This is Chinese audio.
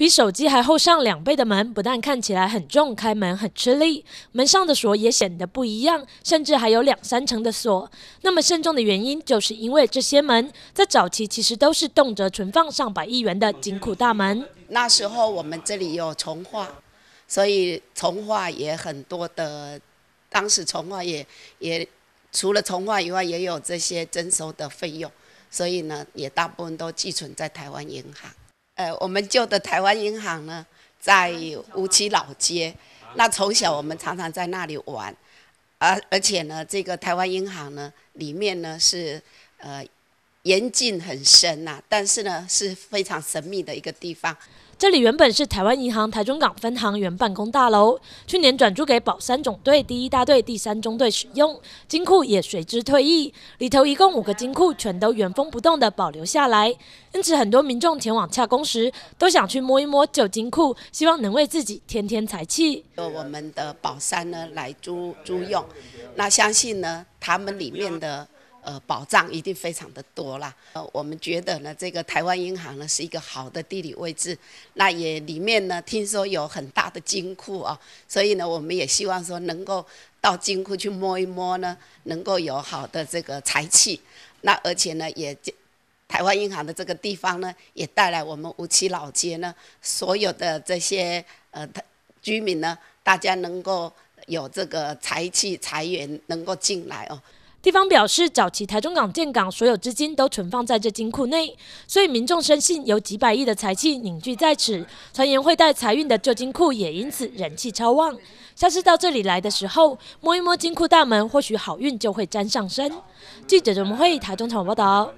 比手机还厚上两倍的门，不但看起来很重，开门很吃力。门上的锁也显得不一样，甚至还有两三层的锁。那么慎重的原因，就是因为这些门在早期其实都是动辄存放上百亿元的金库大门。那时候我们这里有从化，所以从化也很多的。当时从化也也除了从化以外，也有这些征收的费用，所以呢，也大部分都寄存在台湾银行。呃，我们旧的台湾银行呢，在乌溪老街，那从小我们常常在那里玩，而而且呢，这个台湾银行呢，里面呢是呃。严禁很深呐，但是呢是非常神秘的一个地方。这里原本是台湾银行台中港分行原办公大楼，去年转租给宝山总队第一大队第三中队使用，金库也随之退役。里头一共五个金库，全都原封不动的保留下来。因此，很多民众前往洽公时，都想去摸一摸旧金库，希望能为自己添添财气。由我们的宝山呢来租租用，那相信呢，他们里面的。呃，保障一定非常的多啦。呃，我们觉得呢，这个台湾银行呢是一个好的地理位置。那也里面呢，听说有很大的金库啊，所以呢，我们也希望说能够到金库去摸一摸呢，能够有好的这个财气。那而且呢，也台湾银行的这个地方呢，也带来我们五七老街呢所有的这些呃，居民呢，大家能够有这个财气财源能够进来哦。地方表示，早期台中港建港，所有资金都存放在这金库内，所以民众深信有几百亿的财气凝聚在此，传言会带财运的旧金库也因此人气超旺。下次到这里来的时候，摸一摸金库大门，或许好运就会沾上身。记者钟慧台中场报道。